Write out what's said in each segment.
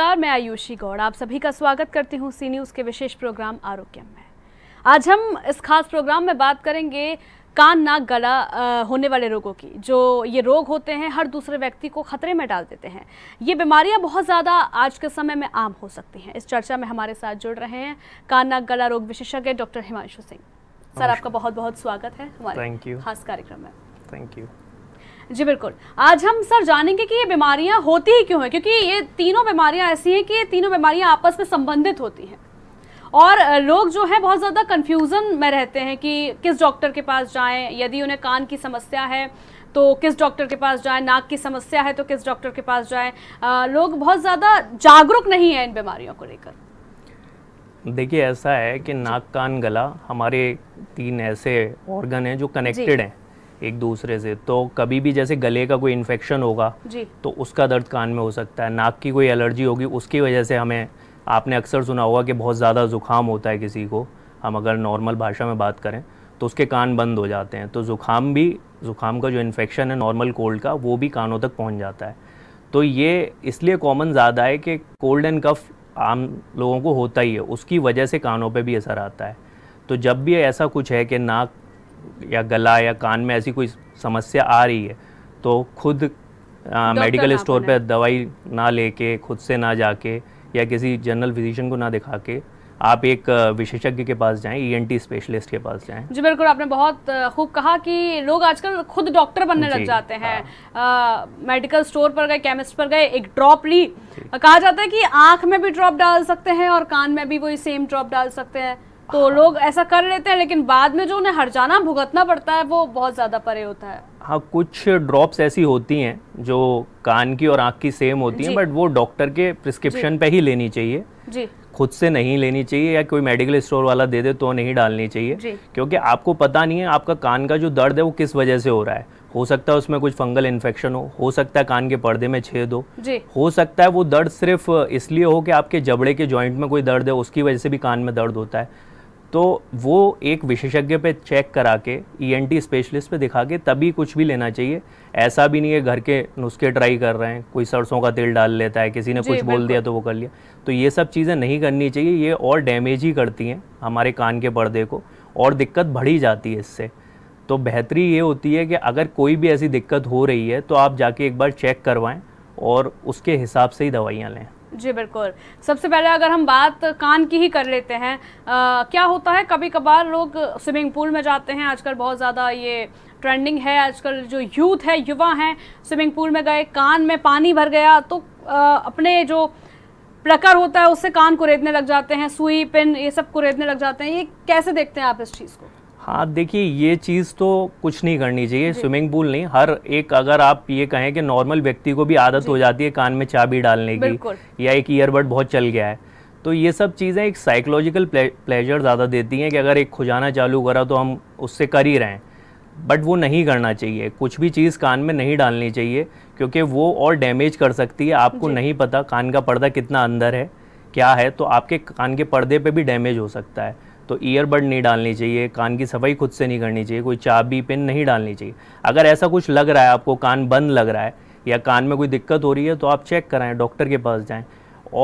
नमस्कार मैं आयुषी गौड़ आप सभी का स्वागत करती हूँ सी न्यूज़ के विशेष प्रोग्राम आरोग्यम में आज हम इस खास प्रोग्राम में बात करेंगे कान नाक गला होने वाले रोगों की जो ये रोग होते हैं हर दूसरे व्यक्ति को खतरे में डाल देते हैं ये बीमारियां बहुत ज़्यादा आज के समय में आम हो सकती हैं इस चर्चा में हमारे साथ जुड़ रहे हैं कान नाक गला रोग विशेषज्ञ डॉक्टर हिमांशु सिंह सर आपका बहुत बहुत स्वागत है हमारे खास कार्यक्रम में थैंक यू जी बिल्कुल आज हम सर जानेंगे कि ये बीमारियां होती ही क्यों हैं क्योंकि ये तीनों बीमारियां ऐसी हैं कि ये तीनों बीमारियां आपस में संबंधित होती हैं और लोग जो है बहुत ज़्यादा कन्फ्यूज़न में रहते हैं कि किस डॉक्टर के पास जाएं यदि उन्हें कान की समस्या है तो किस डॉक्टर के पास जाएं नाक की समस्या है तो किस डॉक्टर के पास जाएं लोग बहुत ज़्यादा जागरूक नहीं है इन बीमारियों को लेकर देखिए ऐसा है कि नाक कान गला हमारे तीन ऐसे ऑर्गन हैं जो कनेक्टेड हैं एक दूसरे से तो कभी भी जैसे गले का कोई इन्फेक्शन होगा जी तो उसका दर्द कान में हो सकता है नाक की कोई एलर्जी होगी उसकी वजह से हमें आपने अक्सर सुना होगा कि बहुत ज़्यादा ज़ुकाम होता है किसी को हम अगर नॉर्मल भाषा में बात करें तो उसके कान बंद हो जाते हैं तो ज़ुकाम भी ज़ुकाम का जो इन्फेक्शन है नॉर्मल कोल्ड का वो भी कानों तक पहुँच जाता है तो ये इसलिए कॉमन ज़्यादा है कि कोल्ड एंड कफ आम लोगों को होता ही है उसकी वजह से कानों पर भी असर आता है तो जब भी ऐसा कुछ है कि नाक या गला या कान में ऐसी कोई समस्या आ रही है तो खुद आ, मेडिकल स्टोर पर दवाई ना लेके खुद से ना जाके या किसी जनरल फिजिशियन को ना दिखा के आप एक विशेषज्ञ के पास जाएं ईएनटी e स्पेशलिस्ट के पास जाएं जी बिल्कुल आपने बहुत खूब कहा कि लोग आजकल खुद डॉक्टर बनने लग जाते हैं हाँ। आ, मेडिकल स्टोर पर गए केमिस्ट पर गए एक ड्रॉप ली कहा जाता है कि आंख में भी ड्रॉप डाल सकते हैं और कान में भी वही सेम ड्रॉप डाल सकते हैं तो हाँ। लोग ऐसा कर लेते हैं लेकिन बाद में जो उन्हें जाना भुगतना पड़ता है वो बहुत ज़्यादा परे होता है हाँ कुछ ड्रॉप्स ऐसी होती हैं जो कान की और आँख की सेम होती हैं बट वो डॉक्टर के प्रिस्क्रिप्शन पे ही लेनी चाहिए जी खुद से नहीं लेनी चाहिए या कोई मेडिकल स्टोर वाला दे दे तो नहीं डालनी चाहिए क्योंकि आपको पता नहीं है आपका कान का जो दर्द है वो किस वजह से हो रहा है हो सकता है उसमें कुछ फंगल इन्फेक्शन हो हो सकता है कान के पर्दे में छेद हो हो सकता है वो दर्द सिर्फ इसलिए हो कि आपके जबड़े के जॉइंट में कोई दर्द है उसकी वजह से भी कान में दर्द होता है तो वो एक विशेषज्ञ पे चेक करा के ई e स्पेशलिस्ट पे दिखा के तभी कुछ भी लेना चाहिए ऐसा भी नहीं है घर के नुस्खे ट्राई कर रहे हैं कोई सरसों का तेल डाल लेता है किसी ने कुछ बोल दिया तो वो कर लिया तो ये सब चीज़ें नहीं करनी चाहिए ये और डैमेज ही करती हैं हमारे कान के पर्दे को और दिक्कत बढ़ी जाती है इससे तो बेहतरी ये होती है कि अगर कोई भी ऐसी दिक्कत हो रही है तो आप जाके एक बार चेक करवाएं और उसके हिसाब से ही दवाइयाँ लें जी बिल्कुल सबसे पहले अगर हम बात कान की ही कर लेते हैं आ, क्या होता है कभी कभार लोग स्विमिंग पूल में जाते हैं आजकल बहुत ज़्यादा ये ट्रेंडिंग है आजकल जो यूथ है युवा हैं स्विमिंग पूल में गए कान में पानी भर गया तो आ, अपने जो प्लकर होता है उससे कान कुरेदने लग जाते हैं सुई पिन ये सब कुरेदने लग जाते हैं ये कैसे देखते हैं आप इस चीज़ को हाँ देखिए ये चीज़ तो कुछ नहीं करनी चाहिए स्विमिंग पूल नहीं हर एक अगर आप ये कहें कि नॉर्मल व्यक्ति को भी आदत हो जाती है कान में चाबी डालने की या एक ईयरबड बहुत चल गया है तो ये सब चीज़ें एक साइकोलॉजिकल प्लेजर ज़्यादा देती हैं कि अगर एक खुजाना चालू करा तो हम उससे कर ही रहे हैं बट वो नहीं करना चाहिए कुछ भी चीज़ कान में नहीं डालनी चाहिए क्योंकि वो और डैमेज कर सकती है आपको नहीं पता कान का पर्दा कितना अंदर है क्या है तो आपके कान के पर्दे पे भी डैमेज हो सकता है तो ईयरबड नहीं डालनी चाहिए कान की सफाई खुद से नहीं करनी चाहिए कोई चाबी पिन नहीं डालनी चाहिए अगर ऐसा कुछ लग रहा है आपको कान बंद लग रहा है या कान में कोई दिक्कत हो रही है तो आप चेक कराएं डॉक्टर के पास जाएं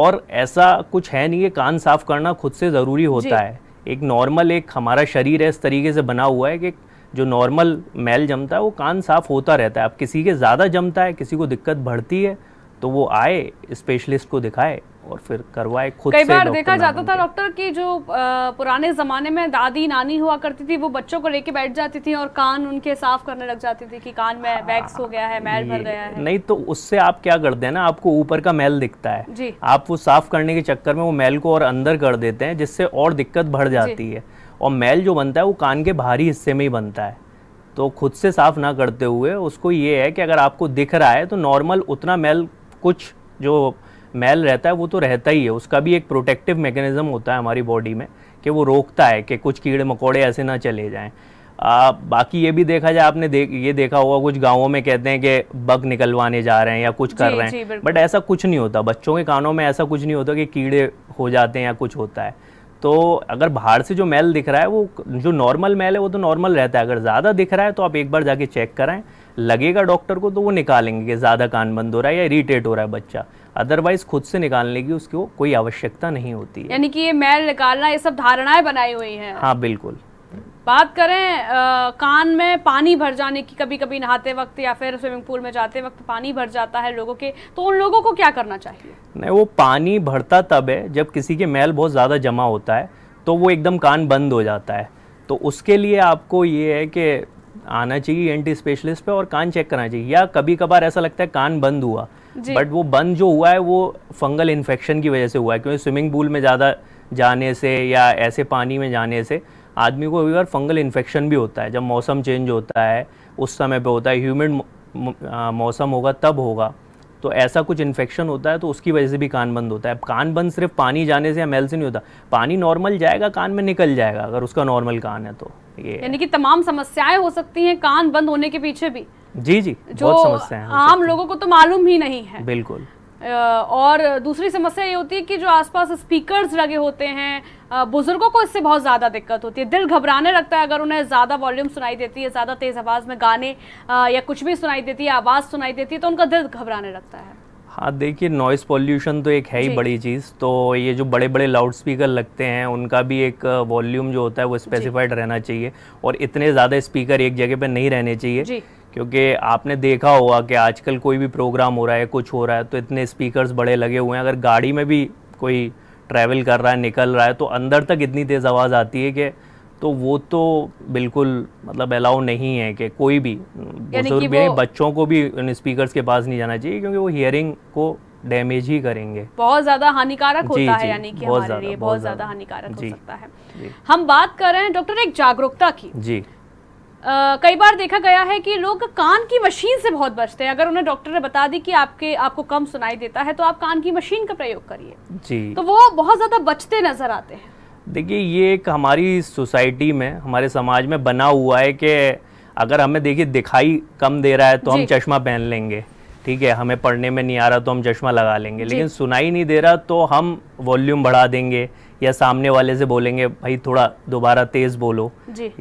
और ऐसा कुछ है नहीं है कान साफ करना खुद से ज़रूरी होता है एक नॉर्मल एक हमारा शरीर है इस तरीके से बना हुआ है कि जो नॉर्मल मैल जमता है वो कान साफ होता रहता है अब किसी के ज़्यादा जमता है किसी को दिक्कत बढ़ती है तो वो आए स्पेशलिस्ट को दिखाए और फिर करवाए खुद कई बार देखा जाता था डॉक्टर की जो आ, पुराने जमाने में दादी नानी हुआ करती थी वो बच्चों को लेके बैठ जाती थी और कान उनके साफ करने लग जाती थी कि कान में वैक्स हाँ, हो गया है मैल भर गया है नहीं तो उससे आप क्या करते हैं ना आपको ऊपर का मैल दिखता है जी आप वो साफ करने के चक्कर में वो मैल को और अंदर कर देते हैं जिससे और दिक्कत बढ़ जाती है और मैल जो बनता है वो कान के बाहरी हिस्से में ही बनता है तो खुद से साफ़ ना करते हुए उसको ये है कि अगर आपको दिख रहा है तो नॉर्मल उतना मैल कुछ जो मैल रहता है वो तो रहता ही है उसका भी एक प्रोटेक्टिव मैकेनिज़्म होता है हमारी बॉडी में कि वो रोकता है कि कुछ कीड़े मकोड़े ऐसे ना चले जाएँ बाकी ये भी देखा जाए आपने देख ये देखा होगा कुछ गांवों में कहते हैं कि बग निकलवाने जा रहे हैं या कुछ कर रहे हैं बट ऐसा कुछ नहीं होता बच्चों के कानों में ऐसा कुछ नहीं होता कि कीड़े हो जाते हैं या कुछ होता है तो अगर बाहर से जो मैल दिख रहा है वो जो नॉर्मल मैल है वो तो नॉर्मल रहता है अगर ज़्यादा दिख रहा है तो आप एक बार जाके चेक कराएं लगेगा डॉक्टर को तो वो निकालेंगे कि ज़्यादा कान बंद हो रहा है या इरीटेट हो रहा है बच्चा अदरवाइज खुद से निकालने की उसको कोई आवश्यकता नहीं होती है यानी कि ये मैल निकालना ये सब धारणाएं बनाई हुई हैं हाँ बिल्कुल बात करें आ, कान में पानी भर जाने की कभी कभी नहाते वक्त या फिर स्विमिंग पूल में जाते वक्त पानी भर जाता है लोगों के तो उन लोगों को क्या करना चाहिए नहीं वो पानी भरता तब है जब किसी के मैल बहुत ज़्यादा जमा होता है तो वो एकदम कान बंद हो जाता है तो उसके लिए आपको ये है कि आना चाहिए एंटी स्पेशलिस्ट पे और कान चेक करना चाहिए या कभी कभार ऐसा लगता है कान बंद हुआ बट वो बंद जो हुआ है वो फंगल इन्फेक्शन की वजह से हुआ है क्योंकि स्विमिंग पूल में ज़्यादा जाने से या ऐसे पानी में जाने से आदमी को कभी बार फंगल इन्फेक्शन भी होता है जब मौसम चेंज होता है उस समय पे होता है ह्यूमिड मौसम होगा तब होगा तो ऐसा कुछ इन्फेक्शन होता है तो उसकी वजह से भी कान बंद होता है कान बंद सिर्फ पानी जाने से या मेल से नहीं होता पानी नॉर्मल जाएगा कान में निकल जाएगा अगर उसका नॉर्मल कान है तो यानी कि तमाम समस्याएं हो सकती हैं कान बंद होने के पीछे भी जी जी जो आम लोगों को तो मालूम ही नहीं है बिल्कुल और दूसरी समस्या ये होती है कि जो आसपास स्पीकर्स लगे होते हैं बुजुर्गों को इससे बहुत ज़्यादा दिक्कत होती है दिल घबराने लगता है अगर उन्हें ज़्यादा वॉल्यूम सुनाई देती है ज़्यादा तेज़ आवाज़ में गाने या कुछ भी सुनाई देती है आवाज़ सुनाई देती है तो उनका दिल घबराने लगता है हाँ देखिए नॉइस पॉल्यूशन तो एक है ही बड़ी चीज़ तो ये जो बड़े बड़े लाउड स्पीकर लगते हैं उनका भी एक वॉल्यूम जो होता है वो स्पेसिफाइड रहना चाहिए और इतने ज़्यादा स्पीकर एक जगह पे नहीं रहने चाहिए क्योंकि आपने देखा होगा कि आजकल कोई भी प्रोग्राम हो रहा है कुछ हो रहा है तो इतने स्पीकर बड़े लगे हुए हैं अगर गाड़ी में भी कोई ट्रैवल कर रहा है निकल रहा है तो अंदर तक इतनी तेज़ आवाज़ आती है कि तो वो तो बिल्कुल मतलब अलाउ नहीं है कि कोई भी बुजुर्ग भी बच्चों को भी इन स्पीकर्स के पास नहीं जाना चाहिए क्योंकि वो हियरिंग को डैमेज ही करेंगे बहुत ज्यादा हानिकारक होता है यानी कि हमारे लिए बहुत ज्यादा हानिकारक हो सकता है हम बात कर रहे हैं डॉक्टर एक जागरूकता की जी Uh, कई बार देखा गया है कि लोग कान की मशीन से बहुत बचते हैं अगर उन्हें डॉक्टर ने बता दी कि आपके आपको कम सुनाई देता है तो आप कान की मशीन का प्रयोग करिए जी तो वो बहुत ज्यादा बचते नजर आते हैं देखिए ये एक हमारी सोसाइटी में हमारे समाज में बना हुआ है कि अगर हमें देखिए दिखाई कम दे रहा है तो हम चश्मा पहन लेंगे ठीक है हमें पढ़ने में नहीं आ रहा तो हम चश्मा लगा लेंगे लेकिन सुनाई नहीं दे रहा तो हम वॉल्यूम बढ़ा देंगे या सामने वाले से बोलेंगे भाई थोड़ा दोबारा तेज़ बोलो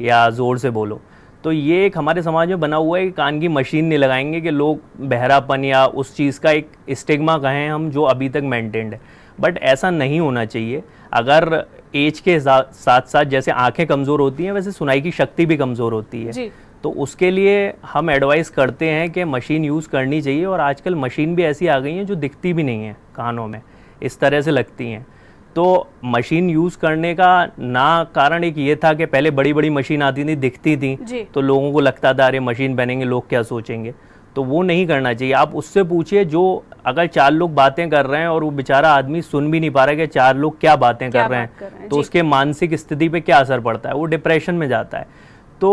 या ज़ोर से बोलो तो ये एक हमारे समाज में बना हुआ है कि कान की मशीन नहीं लगाएंगे कि लोग बहरापन या उस चीज़ का एक स्टिग्मा कहें हम जो अभी तक मेंटेन्ड है बट ऐसा नहीं होना चाहिए अगर एज के साथ साथ जैसे आंखें कमज़ोर होती हैं वैसे सुनाई की शक्ति भी कमज़ोर होती है जी। तो उसके लिए हम एडवाइस करते हैं कि मशीन यूज़ करनी चाहिए और आजकल मशीन भी ऐसी आ गई हैं जो दिखती भी नहीं है कानों में इस तरह से लगती हैं तो मशीन यूज़ करने का ना कारण एक ये था कि पहले बड़ी बड़ी मशीन आती थी दिखती थी तो लोगों को लगता था अरे मशीन बनेंगे लोग क्या सोचेंगे तो वो नहीं करना चाहिए आप उससे पूछिए जो अगर चार लोग बातें कर रहे हैं और वो बेचारा आदमी सुन भी नहीं पा रहा है कि चार लोग क्या बातें क्या कर, रहे हैं, कर रहे हैं तो उसके मानसिक स्थिति पे क्या असर पड़ता है वो डिप्रेशन में जाता है तो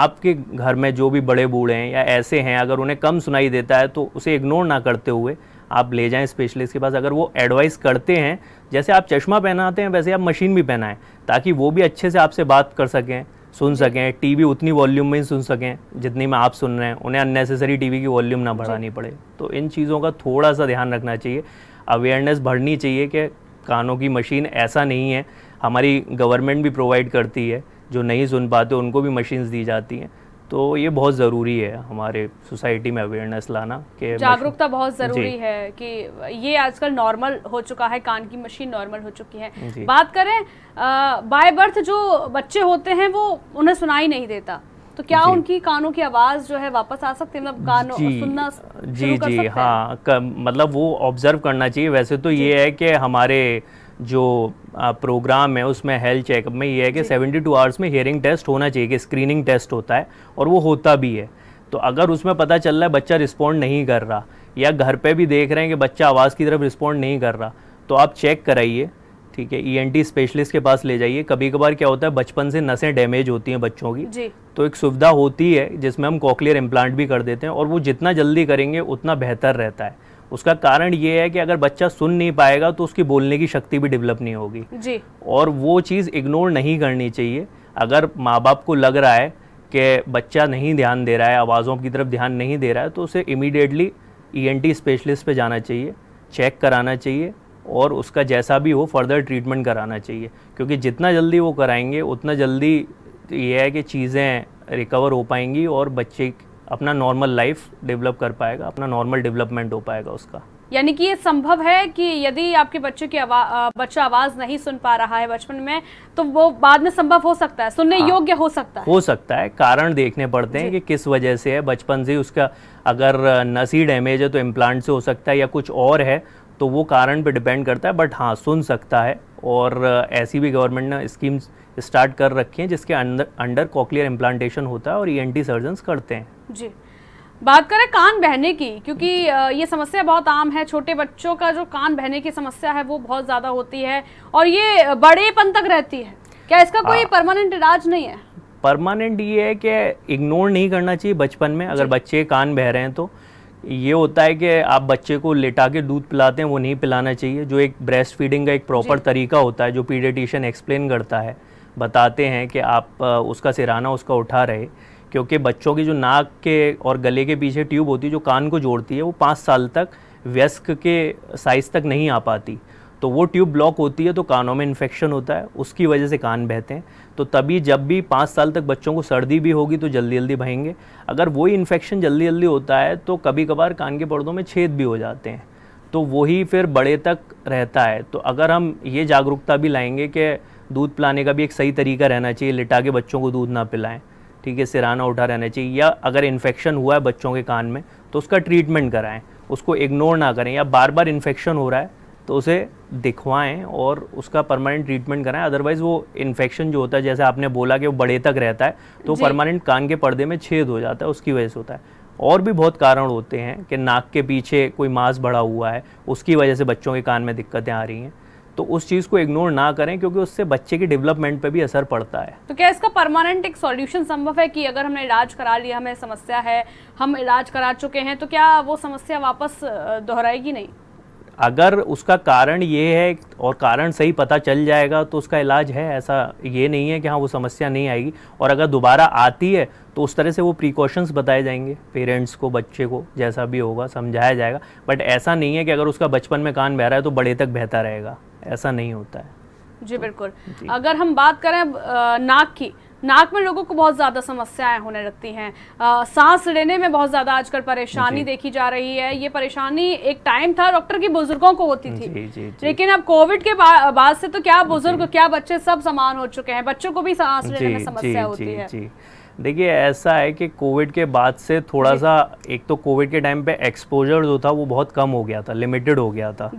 आपके घर में जो भी बड़े बूढ़े हैं या ऐसे हैं अगर उन्हें कम सुनाई देता है तो उसे इग्नोर ना करते हुए आप ले जाएं स्पेशलिस्ट के पास अगर वो एडवाइस करते हैं जैसे आप चश्मा पहनाते हैं वैसे आप मशीन भी पहनाएं ताकि वो भी अच्छे से आपसे बात कर सकें सुन सकें टीवी उतनी वॉल्यूम में ही सुन सकें जितनी में आप सुन रहे हैं उन्हें अननेसेसरी टीवी की वॉल्यूम ना बढ़ानी पड़े तो इन चीज़ों का थोड़ा सा ध्यान रखना चाहिए अवेयरनेस बढ़नी चाहिए कि कानों की मशीन ऐसा नहीं है हमारी गवर्नमेंट भी प्रोवाइड करती है जो नहीं सुन पाते उनको भी मशीन्स दी जाती हैं तो ये बहुत ज़रूरी है हमारे सोसाइटी में अवेयरनेस लाना कि जागरूकता बहुत ज़रूरी है कि ये आजकल नॉर्मल हो चुका है कान की मशीन नॉर्मल हो चुकी है बात करें बाय बर्थ जो बच्चे होते हैं वो उन्हें सुनाई नहीं देता तो क्या उनकी कानों की आवाज़ जो है वापस आ सकती है मतलब कानों जी, सुनना जी जी हाँ मतलब वो ऑब्जर्व करना चाहिए वैसे तो ये है कि हमारे जो प्रोग्राम है उसमें हेल्थ चेकअप में ये है कि सेवेंटी टू आवर्स में हेयरिंग टेस्ट होना चाहिए कि स्क्रीनिंग टेस्ट होता है और वो होता भी है तो अगर उसमें पता चल रहा है बच्चा रिस्पॉन्ड नहीं कर रहा या घर पे भी देख रहे हैं कि बच्चा आवाज़ की तरफ रिस्पॉन्ड नहीं कर रहा तो आप चेक कराइए ठीक है ई e स्पेशलिस्ट के पास ले जाइए कभी कभार क्या होता है बचपन से नसें डैमेज होती हैं बच्चों की जी। तो एक सुविधा होती है जिसमें हम कॉकलियर इम्प्लांट भी कर देते हैं और वो जितना जल्दी करेंगे उतना बेहतर रहता है उसका कारण ये है कि अगर बच्चा सुन नहीं पाएगा तो उसकी बोलने की शक्ति भी डेवलप नहीं होगी जी और वो चीज़ इग्नोर नहीं करनी चाहिए अगर माँ बाप को लग रहा है कि बच्चा नहीं ध्यान दे रहा है आवाज़ों की तरफ ध्यान नहीं दे रहा है तो उसे इमीडिएटली टी स्पेशलिस्ट पे जाना चाहिए चेक कराना चाहिए और उसका जैसा भी हो फर्दर ट्रीटमेंट कराना चाहिए क्योंकि जितना जल्दी वो कराएंगे उतना जल्दी ये है कि चीज़ें रिकवर हो पाएंगी और बच्चे अपना नॉर्मल लाइफ डेवलप कर पाएगा अपना नॉर्मल डेवलपमेंट हो पाएगा उसका यानी कि ये संभव है कि यदि आपके बच्चे की आवा, बच्चा आवाज नहीं सुन पा रहा है बचपन में तो वो बाद में संभव हो सकता है सुनने हाँ, योग्य हो सकता है हो सकता है कारण देखने पड़ते हैं कि किस वजह से है बचपन से उसका अगर नसी डैमेज है तो इम्प्लांट से हो सकता है या कुछ और है तो वो कारण पे डिपेंड करता है बट हाँ सुन सकता है और ऐसी भी गवर्नमेंट ने स्कीम्स स्टार्ट कर रखी हैं जिसके अंदर अंडर कॉकलियर इम्प्लांटेशन होता है और ई e सर्जन्स करते हैं जी बात करें कान बहने की क्योंकि ये समस्या बहुत आम है छोटे बच्चों का जो कान बहने की समस्या है वो बहुत ज़्यादा होती है और ये बड़ेपन तक रहती है क्या इसका कोई परमानेंट हाँ। इलाज नहीं है परमानेंट ये है कि इग्नोर नहीं करना चाहिए बचपन में अगर बच्चे कान बह रहे हैं तो ये होता है कि आप बच्चे को लेटा के दूध पिलाते हैं वो नहीं पिलाना चाहिए जो एक ब्रेस्ट फीडिंग का एक प्रॉपर तरीका होता है जो पीडियटिशियन एक्सप्लेन करता है बताते हैं कि आप उसका सिराना उसका उठा रहे क्योंकि बच्चों की जो नाक के और गले के पीछे ट्यूब होती है जो कान को जोड़ती है वो पाँच साल तक व्यस्क के साइज़ तक नहीं आ पाती तो वो ट्यूब ब्लॉक होती है तो कानों में इन्फेक्शन होता है उसकी वजह से कान बहते हैं तो तभी जब भी पाँच साल तक बच्चों को सर्दी भी होगी तो जल्दी जल्दी बहेंगे अगर वही इन्फेक्शन जल्दी जल्दी होता है तो कभी कभार कान के पर्दों में छेद भी हो जाते हैं तो वही फिर बड़े तक रहता है तो अगर हम ये जागरूकता भी लाएंगे कि दूध पिलाने का भी एक सही तरीका रहना चाहिए लिटा के बच्चों को दूध ना पिलाएं ठीक है सिराना उठा रहना चाहिए या अगर इन्फेक्शन हुआ है बच्चों के कान में तो उसका ट्रीटमेंट कराएं उसको इग्नोर ना करें या बार बार इन्फेक्शन हो रहा है तो उसे दिखवाएं और उसका परमानेंट ट्रीटमेंट कराएं अदरवाइज़ वो इन्फेक्शन जो होता है जैसे आपने बोला कि वो बड़े तक रहता है तो परमानेंट कान के पर्दे में छेद हो जाता है उसकी वजह से होता है और भी बहुत कारण होते हैं कि नाक के पीछे कोई मांस बढ़ा हुआ है उसकी वजह से बच्चों के कान में दिक्कतें आ रही हैं तो उस चीज़ को इग्नोर ना करें क्योंकि उससे बच्चे की डेवलपमेंट पे भी असर पड़ता है तो क्या इसका परमानेंट एक सॉल्यूशन संभव है कि अगर हमने इलाज करा लिया हमें समस्या है हम इलाज करा चुके हैं तो क्या वो समस्या वापस दोहराएगी नहीं अगर उसका कारण ये है और कारण सही पता चल जाएगा तो उसका इलाज है ऐसा ये नहीं है कि हाँ वो समस्या नहीं आएगी और अगर दोबारा आती है तो उस तरह से वो प्रिकॉशंस बताए जाएंगे पेरेंट्स को बच्चे को जैसा भी होगा समझाया जाएगा बट ऐसा नहीं है कि अगर उसका बचपन में कान बह रहा है तो बड़े तक बहता रहेगा ऐसा नहीं होता है जी बिल्कुल अगर हम बात करें नाक की नाक में लोगों को बहुत ज़्यादा समस्याएं होने लगती हैं सांस लेने में बहुत ज़्यादा आजकल परेशानी देखी जा रही है ये परेशानी एक टाइम था डॉक्टर की बुजुर्गों को होती थी जी, जी, जी। लेकिन अब कोविड के बाद से तो क्या बुजुर्ग क्या बच्चे सब समान हो चुके हैं बच्चों को भी सांस लेने में समस्या होती है देखिए ऐसा है कि कोविड के बाद से थोड़ा सा एक तो कोविड के टाइम पे एक्सपोजर जो था वो बहुत कम हो गया था लिमिटेड हो गया था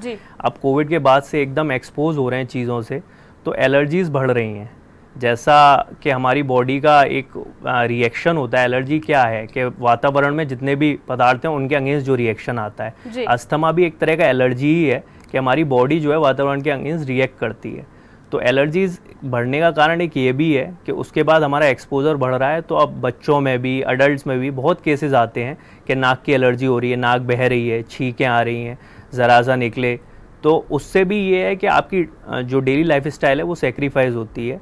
अब कोविड के बाद से एकदम एक्सपोज हो रहे हैं चीज़ों से तो एलर्जीज बढ़ रही हैं जैसा कि हमारी बॉडी का एक रिएक्शन होता है एलर्जी क्या है कि वातावरण में जितने भी पदार्थ हैं उनके अंगेंस्ट जो रिएक्शन आता है अस्थमा भी एक तरह का एलर्जी ही है कि हमारी बॉडी जो है वातावरण के अंगेंस्ट रिएक्ट करती है तो एलर्जीज बढ़ने का कारण एक ये भी है कि उसके बाद हमारा एक्सपोजर बढ़ रहा है तो अब बच्चों में भी अडल्ट में भी बहुत केसेस आते हैं कि नाक की एलर्जी हो रही है नाक बह रही है छींकें आ रही हैं जराज़ा निकले तो उससे भी ये है कि आपकी जो डेली लाइफ स्टाइल है वो सेक्रीफाइस होती है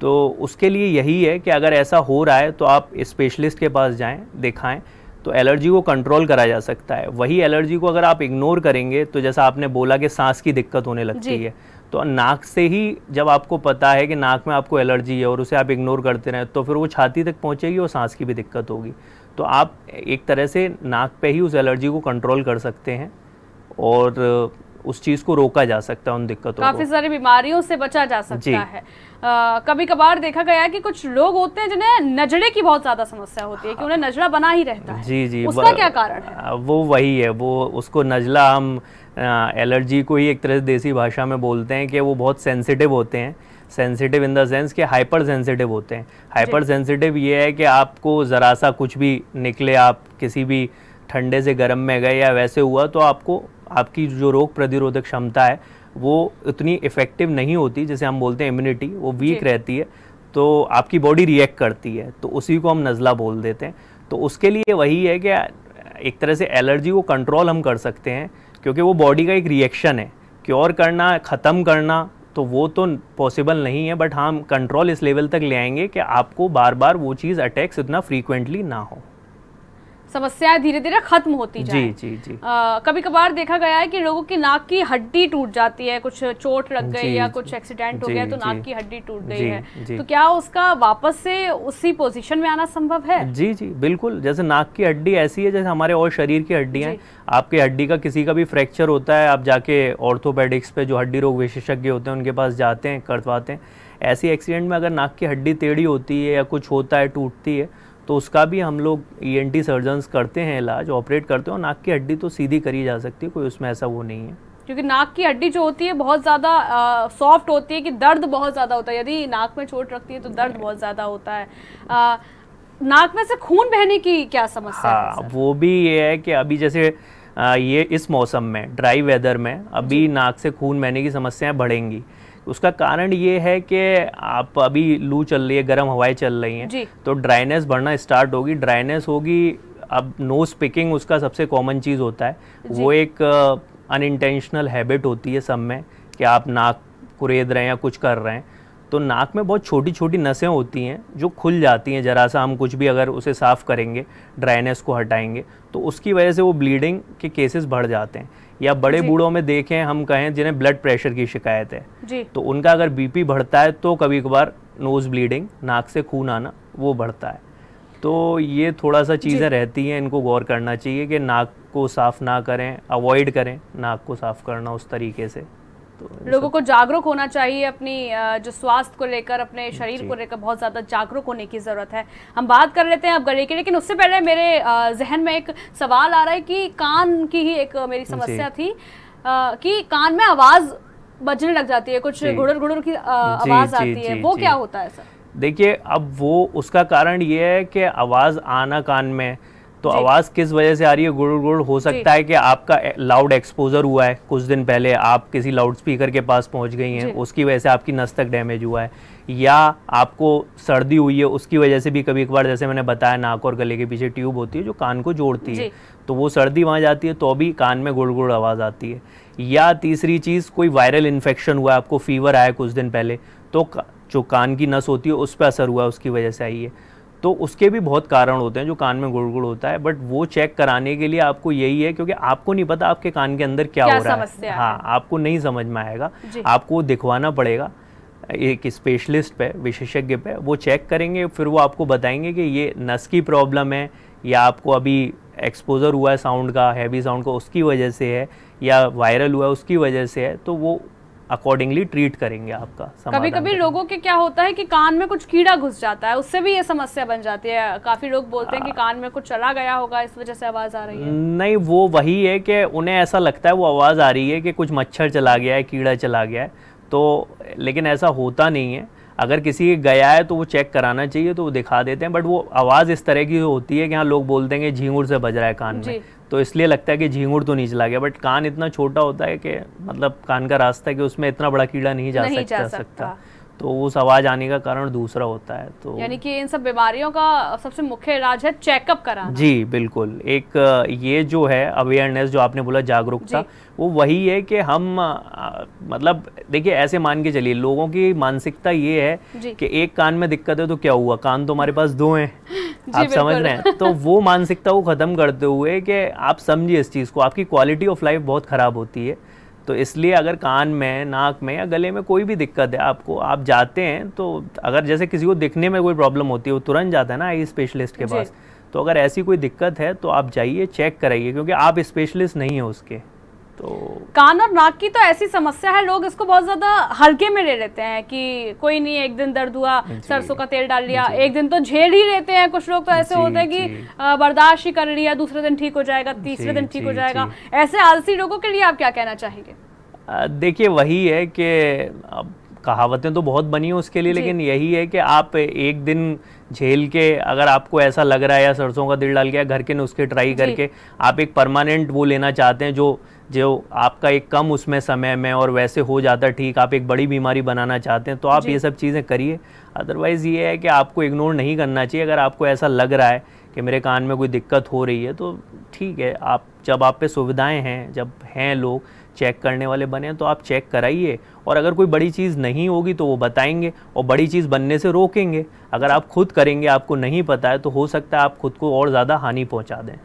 तो उसके लिए यही है कि अगर ऐसा हो रहा है तो आप स्पेशलिस्ट के पास जाएं दिखाएं तो एलर्जी को कंट्रोल करा जा सकता है वही एलर्जी को अगर आप इग्नोर करेंगे तो जैसा आपने बोला कि सांस की दिक्कत होने लगती है तो नाक से ही जब आपको पता है कि नाक में आपको एलर्जी है और उसे आप इग्नोर करते रहें तो फिर वो छाती तक पहुँचेगी और सांस की भी दिक्कत होगी तो आप एक तरह से नाक पे ही उस एलर्जी को कंट्रोल कर सकते हैं और उस चीज़ को रोका जा सकता है उन दिक्कतों काफ़ी सारी बीमारियों से बचा जा सकता है कभी कभार देखा गया कि कुछ लोग होते हैं जिन्हें नजड़े की बहुत ज्यादा समस्या होती है कि उन्हें नजरा बना ही रहता है जी जी उसका क्या कारण है वो वही है वो उसको नजला हम एलर्जी को ही एक तरह से देसी भाषा में बोलते हैं कि वो बहुत सेंसिटिव होते हैं सेंसिटिव इन द सेंस कि हाइपर सेंसिटिव होते हैं हाइपर सेंसिटिव ये है कि आपको ज़रा सा कुछ भी निकले आप किसी भी ठंडे से गर्म में गए या वैसे हुआ तो आपको आपकी जो रोग प्रतिरोधक क्षमता है वो उतनी इफेक्टिव नहीं होती जैसे हम बोलते हैं इम्यूनिटी वो वीक रहती है तो आपकी बॉडी रिएक्ट करती है तो उसी को हम नज़ला बोल देते हैं तो उसके लिए वही है कि एक तरह से एलर्जी को कंट्रोल हम कर सकते हैं क्योंकि वो बॉडी का एक रिएक्शन है क्योर करना ख़त्म करना तो वो तो पॉसिबल नहीं है बट हाँ, हम कंट्रोल इस लेवल तक ले आएंगे कि आपको बार बार वो चीज़ अटैक्स इतना फ्रीक्वेंटली ना हो समस्याएं धीरे धीरे खत्म होती जाए जी जी जी आ, कभी कभार देखा गया है कि लोगों की नाक की हड्डी टूट जाती है कुछ चोट लग गई या कुछ एक्सीडेंट हो गया तो नाक की हड्डी टूट गई है तो क्या उसका वापस से उसी पोजीशन में आना संभव है जी जी बिल्कुल जैसे नाक की हड्डी ऐसी है जैसे हमारे और शरीर की हड्डियां आपकी हड्डी का किसी का भी फ्रैक्चर होता है आप जाके ऑर्थोपेडिक्स पे जो हड्डी रोग विशेषज्ञ होते हैं उनके पास जाते हैं करवाते हैं ऐसी एक्सीडेंट में अगर नाक की हड्डी टेढ़ी होती है या कुछ होता है टूटती है तो उसका भी हम लोग ई एन टी करते हैं इलाज ऑपरेट करते हैं और नाक की हड्डी तो सीधी करी जा सकती है कोई उसमें ऐसा वो नहीं है क्योंकि नाक की हड्डी जो होती है बहुत ज़्यादा सॉफ्ट होती है कि दर्द बहुत ज़्यादा होता है यदि नाक में चोट रखती है तो दर्द हाँ। बहुत ज़्यादा होता है आ, नाक में से खून बहने की क्या समस्या हाँ, है वो भी ये है कि अभी जैसे आ, ये इस मौसम में ड्राई वेदर में अभी नाक से खून बहने की समस्याएं बढ़ेंगी उसका कारण ये है कि आप अभी लू चल रही है गर्म हवाएं चल रही हैं तो ड्राइनेस बढ़ना स्टार्ट होगी ड्राइनेस होगी अब नोज पिकिंग उसका सबसे कॉमन चीज़ होता है वो एक अनइंटेंशनल uh, हैबिट होती है सब में कि आप नाक कुरेद रहे हैं या कुछ कर रहे हैं तो नाक में बहुत छोटी छोटी नसें होती हैं जो खुल जाती हैं ज़रा सा हम कुछ भी अगर उसे साफ़ करेंगे ड्राइनेस को हटाएंगे तो उसकी वजह से वो ब्लीडिंग के केसेस बढ़ जाते हैं या बड़े बूढ़ों में देखें हम कहें जिन्हें ब्लड प्रेशर की शिकायत है तो उनका अगर बीपी बढ़ता है तो कभी कभार नोज़ ब्लीडिंग नाक से खून आना वो बढ़ता है तो ये थोड़ा सा चीज़ें रहती हैं इनको गौर करना चाहिए कि नाक को साफ़ ना करें अवॉइड करें नाक को साफ़ करना उस तरीके से तो लोगों को जागरूक होना चाहिए अपनी जो स्वास्थ्य को लेकर अपने शरीर को लेकर बहुत ज़्यादा जागरूक होने की ज़रूरत है हम बात कर लेते हैं अब गले की लेकिन उससे पहले मेरे जहन में एक सवाल आ रहा है कि कान की ही एक मेरी समस्या थी कि कान में आवाज़ बजने लग जाती है कुछ घुड़ घुड़ की आवाज़ आती है वो क्या होता है सर देखिए अब वो उसका कारण ये है कि आवाज़ आना कान में तो आवाज़ किस वजह से आ रही है गुड़ गुड़ हो सकता है कि आपका लाउड एक्सपोजर हुआ है कुछ दिन पहले आप किसी लाउड स्पीकर के पास पहुंच गई हैं उसकी वजह से आपकी नस तक डैमेज हुआ है या आपको सर्दी हुई है उसकी वजह से भी कभी एक बार जैसे मैंने बताया नाक और गले के पीछे ट्यूब होती है जो कान को जोड़ती है तो वो सर्दी वहाँ जाती है तो भी कान में गुड़ गुड़ आवाज़ आती है या तीसरी चीज़ कोई वायरल इन्फेक्शन हुआ है आपको फीवर आया कुछ दिन पहले तो जो कान की नस होती है उस पर असर हुआ उसकी वजह से आई है तो उसके भी बहुत कारण होते हैं जो कान में गुड़ गुड़ होता है बट वो चेक कराने के लिए आपको यही है क्योंकि आपको नहीं पता आपके कान के अंदर क्या, क्या हो रहा है हाँ आपको नहीं समझ में आएगा आपको दिखवाना पड़ेगा एक स्पेशलिस्ट पे विशेषज्ञ पे वो चेक करेंगे फिर वो आपको बताएंगे कि ये नस की प्रॉब्लम है या आपको अभी एक्सपोजर हुआ है साउंड का हैवी साउंड का उसकी वजह से है या वायरल हुआ है उसकी वजह से है तो वो अकॉर्डिंगली ट्रीट करेंगे आपका कभी कभी लोगों के क्या होता है कि कान में कुछ कीड़ा घुस जाता है उससे भी ये समस्या बन जाती है काफी लोग बोलते आ, हैं कि कान में कुछ चला गया होगा इस वजह से आवाज आ रही है नहीं वो वही है कि उन्हें ऐसा लगता है वो आवाज आ रही है कि कुछ मच्छर चला गया है कीड़ा चला गया है तो लेकिन ऐसा होता नहीं है अगर किसी गया है तो वो चेक कराना चाहिए तो वो दिखा देते हैं बट वो आवाज़ इस तरह की होती है कि हाँ लोग बोलते हैं झींगुर से बज रहा है कान में तो इसलिए लगता है कि झींगुर तो नहीं चला गया बट कान इतना छोटा होता है कि मतलब कान का रास्ता है कि उसमें इतना बड़ा कीड़ा नहीं जा नहीं सकता जा सकता, सकता। तो उस आवाज आने का कारण दूसरा होता है तो यानी कि इन सब बीमारियों का सबसे मुख्य इलाज है चेकअप कराना जी बिल्कुल एक ये जो है अवेयरनेस जो आपने बोला जागरूकता वो वही है कि हम आ, मतलब देखिए ऐसे मान के चलिए लोगों की मानसिकता ये है कि एक कान में दिक्कत है तो क्या हुआ कान तो हमारे पास दो हैं आप समझ रहे हैं तो वो मानसिकता को ख़त्म करते हुए कि आप समझिए इस चीज़ को आपकी क्वालिटी ऑफ लाइफ बहुत ख़राब होती है तो इसलिए अगर कान में नाक में या गले में कोई भी दिक्कत है आपको आप जाते हैं तो अगर जैसे किसी को दिखने में कोई प्रॉब्लम होती है वो तुरंत जाता है ना आई स्पेशलिस्ट के पास तो अगर ऐसी कोई दिक्कत है तो आप जाइए चेक कराइए क्योंकि आप स्पेशलिस्ट नहीं हो उसके तो कान और नाक की तो ऐसी समस्या है लोग इसको बहुत ज्यादा हल्के में ले लेते हैं कि कोई नहीं एक दिन दर्द हुआ सरसों का तेल डाल लिया एक दिन तो झेल ही लेते हैं कुछ लोग तो ऐसे होते हैं कि बर्दाश्त ही कर लिया दूसरे दिन ठीक हो जाएगा तीसरे दिन ठीक हो जाएगा ऐसे आलसी लोगों के लिए आप क्या कहना चाहेंगे देखिए वही है कि अब कहावतें तो बहुत बनी हैं उसके लिए लेकिन यही है कि आप एक दिन झेल के अगर आपको ऐसा लग रहा है या सरसों का दिल डाल के घर के नुस्खे ट्राई करके आप एक परमानेंट वो लेना चाहते हैं जो जो आपका एक कम उसमें समय में और वैसे हो जाता ठीक आप एक बड़ी बीमारी बनाना चाहते हैं तो आप ये सब चीज़ें करिए अदरवाइज़ ये है कि आपको इग्नोर नहीं करना चाहिए अगर आपको ऐसा लग रहा है कि मेरे कान में कोई दिक्कत हो रही है तो ठीक है आप जब आप पे सुविधाएं हैं जब हैं लोग चेक करने वाले बने तो आप चेक कराइए और अगर कोई बड़ी चीज़ नहीं होगी तो वो बताएंगे और बड़ी चीज़ बनने से रोकेंगे अगर आप खुद करेंगे आपको नहीं पता है तो हो सकता है आप खुद को और ज़्यादा हानि पहुँचा दें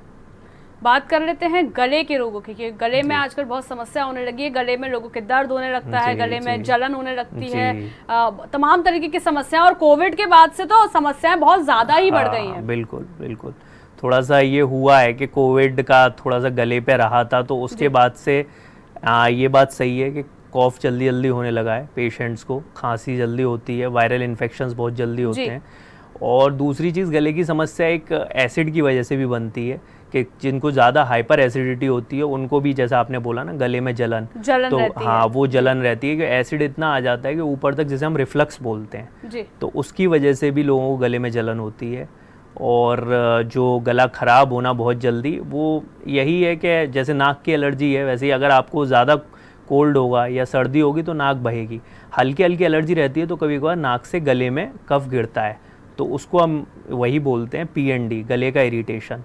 बात कर लेते हैं गले के रोगों की गले में आजकल बहुत समस्या होने लगी है गले में लोगों के दर्द होने लगता है गले में जलन होने लगती है तमाम तरीके की समस्याएं और कोविड के बाद से तो समस्याएं बहुत ज़्यादा ही बढ़ हाँ, गई हैं बिल्कुल बिल्कुल थोड़ा सा ये हुआ है कि कोविड का थोड़ा सा गले पे रहा था तो उसके बाद से आ, ये बात सही है कि कॉफ जल्दी जल्दी होने लगा है पेशेंट्स को खांसी जल्दी होती है वायरल इन्फेक्शन बहुत जल्दी होते हैं और दूसरी चीज़ गले की समस्या एक एसिड की वजह से भी बनती है कि जिनको ज़्यादा हाइपर एसिडिटी होती है उनको भी जैसा आपने बोला ना गले में जलन जलन तो रहती हाँ है। वो जलन रहती है कि एसिड इतना आ जाता है कि ऊपर तक जैसे हम रिफ्लक्स बोलते हैं जी। तो उसकी वजह से भी लोगों को गले में जलन होती है और जो गला ख़राब होना बहुत जल्दी वो यही है कि जैसे नाक की एलर्जी है वैसे ही अगर आपको ज़्यादा कोल्ड होगा या सर्दी होगी तो नाक बहेगी हल्की हल्की एलर्जी रहती है तो कभी कभार नाक से गले में कफ गिरता है तो उसको हम वही बोलते हैं पीएनडी गले का इरिटेशन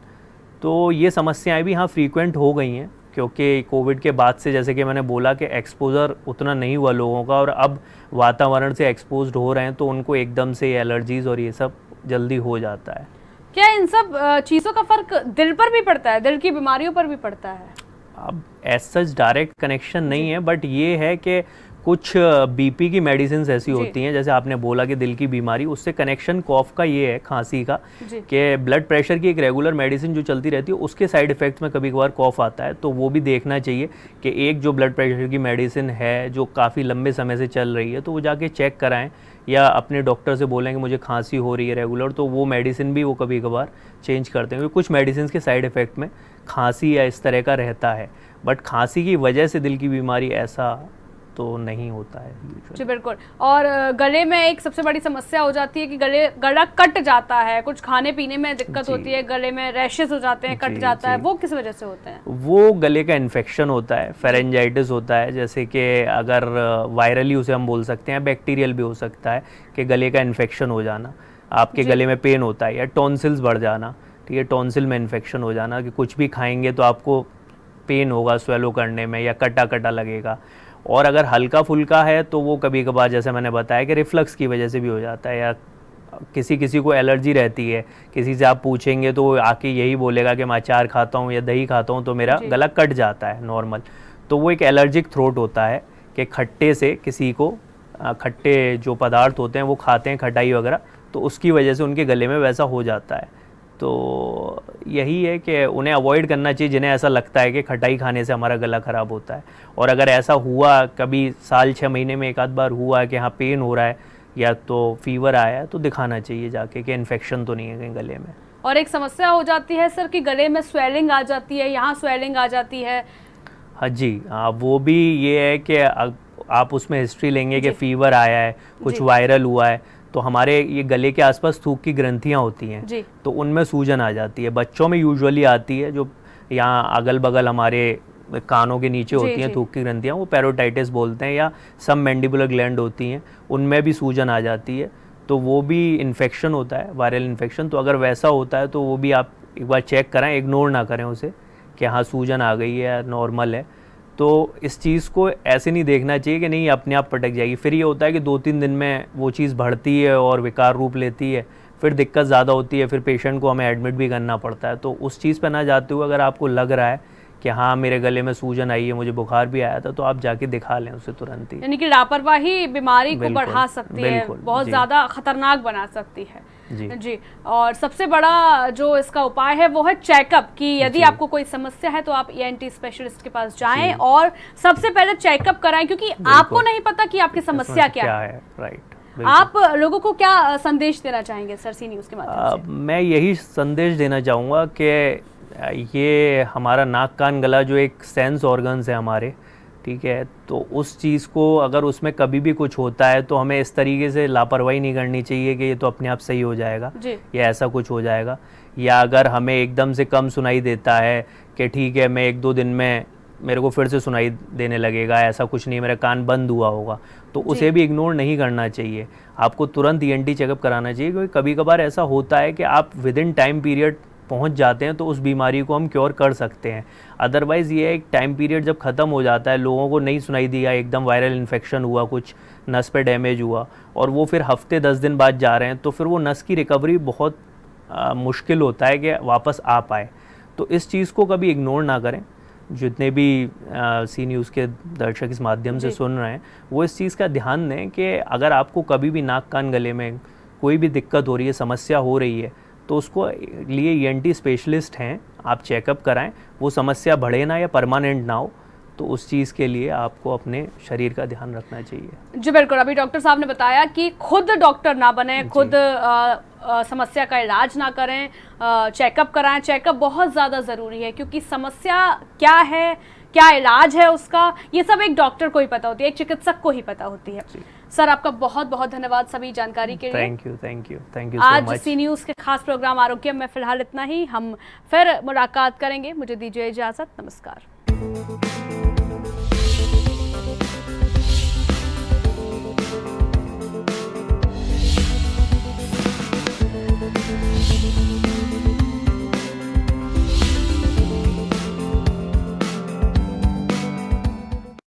तो ये समस्याएं भी यहाँ फ्रीक्वेंट हो गई हैं क्योंकि कोविड के बाद से जैसे कि मैंने बोला कि एक्सपोज़र उतना नहीं हुआ लोगों का और अब वातावरण से एक्सपोज हो रहे हैं तो उनको एकदम से एलर्जीज़ और ये सब जल्दी हो जाता है क्या इन सब चीज़ों का फ़र्क दिल पर भी पड़ता है दिल की बीमारियों पर भी पड़ता है अब एज सच डायरेक्ट कनेक्शन नहीं है बट ये है कि कुछ बीपी की मेडिसिन ऐसी होती हैं जैसे आपने बोला कि दिल की बीमारी उससे कनेक्शन कॉफ का ये है खांसी का कि ब्लड प्रेशर की एक रेगुलर मेडिसिन जो चलती रहती है उसके साइड इफेक्ट्स में कभी कभार कॉफ आता है तो वो भी देखना चाहिए कि एक जो ब्लड प्रेशर की मेडिसिन है जो काफ़ी लंबे समय से चल रही है तो वो जाके चेक कराएँ या अपने डॉक्टर से बोलें कि मुझे खांसी हो रही है रेगुलर तो वो मेडिसिन भी वो कभी कभार चेंज करते हैं क्योंकि कुछ मेडिसिन के साइड इफ़ेक्ट में खांसी या इस तरह का रहता है बट खांसी की वजह से दिल की बीमारी ऐसा तो नहीं होता है जी बिल्कुल और गले में एक सबसे बड़ी समस्या हो जाती है कि गले गला कट जाता है कुछ खाने पीने में दिक्कत होती है गले में रैशेज हो जाते हैं कट जाता है वो किस वजह से होते हैं वो गले का इन्फेक्शन होता है फेरेंजाइटिस होता है जैसे कि अगर वायरली उसे हम बोल सकते हैं बैक्टीरियल भी हो सकता है कि गले का इन्फेक्शन हो जाना आपके गले में पेन होता है या टॉन्सिल्स बढ़ जाना ठीक है टॉन्सिल में इन्फेक्शन हो जाना कि कुछ भी खाएंगे तो आपको पेन होगा स्वेलो करने में या कटा कटा लगेगा और अगर हल्का फुल्का है तो वो कभी कभार जैसे मैंने बताया कि रिफ्लक्स की वजह से भी हो जाता है या किसी किसी को एलर्जी रहती है किसी से आप पूछेंगे तो आके यही बोलेगा कि मैं अचार खाता हूँ या दही खाता हूँ तो मेरा गला कट जाता है नॉर्मल तो वो एक एलर्जिक थ्रोट होता है कि खट्टे से किसी को खट्टे जो पदार्थ होते हैं वो खाते हैं खटाई वगैरह तो उसकी वजह से उनके गले में वैसा हो जाता है तो यही है कि उन्हें अवॉइड करना चाहिए जिन्हें ऐसा लगता है कि खटाई खाने से हमारा गला ख़राब होता है और अगर ऐसा हुआ कभी साल छः महीने में एक आध बार हुआ कि हाँ पेन हो रहा है या तो फीवर आया है तो दिखाना चाहिए जाके कि इन्फेक्शन तो नहीं है कहीं गले में और एक समस्या हो जाती है सर कि गले में स्वेलिंग आ जाती है यहाँ स्वेलिंग आ जाती है हाँ जी हाँ वो भी ये है कि आप उसमें हिस्ट्री लेंगे कि फीवर आया है कुछ वायरल हुआ है तो हमारे ये गले के आसपास थूक की ग्रंथियाँ होती हैं तो उनमें सूजन आ जाती है बच्चों में यूजुअली आती है जो यहाँ अगल बगल हमारे कानों के नीचे होती हैं थूक की ग्रंथियाँ वो पैरोटाइटिस बोलते हैं या सब मैंडिबुलर ग्लैंड होती हैं उनमें भी सूजन आ जाती है तो वो भी इन्फेक्शन होता है वायरल इन्फेक्शन तो अगर वैसा होता है तो वो भी आप एक बार चेक करें इग्नोर ना करें उसे कि हाँ सूजन आ गई है नॉर्मल है तो इस चीज़ को ऐसे नहीं देखना चाहिए कि नहीं अपने आप पटक जाएगी फिर ये होता है कि दो तीन दिन में वो चीज़ बढ़ती है और विकार रूप लेती है फिर दिक्कत ज़्यादा होती है फिर पेशेंट को हमें एडमिट भी करना पड़ता है तो उस चीज़ पर ना जाते हुए अगर आपको लग रहा है कि हाँ मेरे गले में सूजन आई है मुझे बुखार भी आया था तो आप जाके दिखा लें उसे तुरंत ही यानी कि लापरवाही बीमारी को बढ़ा सकती है बहुत ज़्यादा खतरनाक बना सकती है जी जी और सबसे बड़ा जो इसका उपाय है वो है चेकअप कि यदि आपको कोई समस्या है तो आप ई स्पेशलिस्ट के पास जाएं और सबसे पहले चेकअप कराएं क्योंकि आपको नहीं पता कि आपकी समस्या क्या, क्या है राइट आप लोगों को क्या संदेश देना चाहेंगे सर सी न्यूज़ के माध्यम से मैं यही संदेश देना चाहूंगा कि ये हमारा नाक कान गला जो एक सेंस ऑर्गन्स है हमारे ठीक है तो उस चीज़ को अगर उसमें कभी भी कुछ होता है तो हमें इस तरीके से लापरवाही नहीं करनी चाहिए कि ये तो अपने आप सही हो जाएगा या ऐसा कुछ हो जाएगा या अगर हमें एकदम से कम सुनाई देता है कि ठीक है मैं एक दो दिन में मेरे को फिर से सुनाई देने लगेगा ऐसा कुछ नहीं मेरा कान बंद हुआ होगा तो उसे भी इग्नोर नहीं करना चाहिए आपको तुरंत ई e चेकअप कराना चाहिए क्योंकि कभी कभार ऐसा होता है कि आप विद इन टाइम पीरियड पहुंच जाते हैं तो उस बीमारी को हम क्योर कर सकते हैं अदरवाइज़ ये एक टाइम पीरियड जब ख़त्म हो जाता है लोगों को नहीं सुनाई दिया एकदम वायरल इन्फेक्शन हुआ कुछ नस पे डैमेज हुआ और वो फिर हफ्ते दस दिन बाद जा रहे हैं तो फिर वो नस की रिकवरी बहुत आ, मुश्किल होता है कि वापस आ पाए तो इस चीज़ को कभी इग्नोर ना करें जितने भी सी न्यूज़ के दर्शक इस माध्यम से सुन रहे हैं वो इस चीज़ का ध्यान दें कि अगर आपको कभी भी नाक कान गले में कोई भी दिक्कत हो रही है समस्या हो रही है तो उसको लिए ई e स्पेशलिस्ट हैं आप चेकअप कराएं वो समस्या बढ़े ना या परमानेंट ना हो तो उस चीज़ के लिए आपको अपने शरीर का ध्यान रखना चाहिए जी बिल्कुल अभी डॉक्टर साहब ने बताया कि खुद डॉक्टर ना बने खुद आ, आ, समस्या का इलाज ना करें चेकअप कराएं चेकअप बहुत ज़्यादा ज़रूरी है क्योंकि समस्या क्या है क्या इलाज है उसका ये सब एक डॉक्टर को ही पता होती है एक चिकित्सक को ही पता होती है सर आपका बहुत बहुत धन्यवाद सभी जानकारी के लिए thank you thank you thank you आज सी न्यूज के खास प्रोग्राम आरोग्य में फिलहाल इतना ही हम फिर मुलाकात करेंगे मुझे दीजिए इजाजत नमस्कार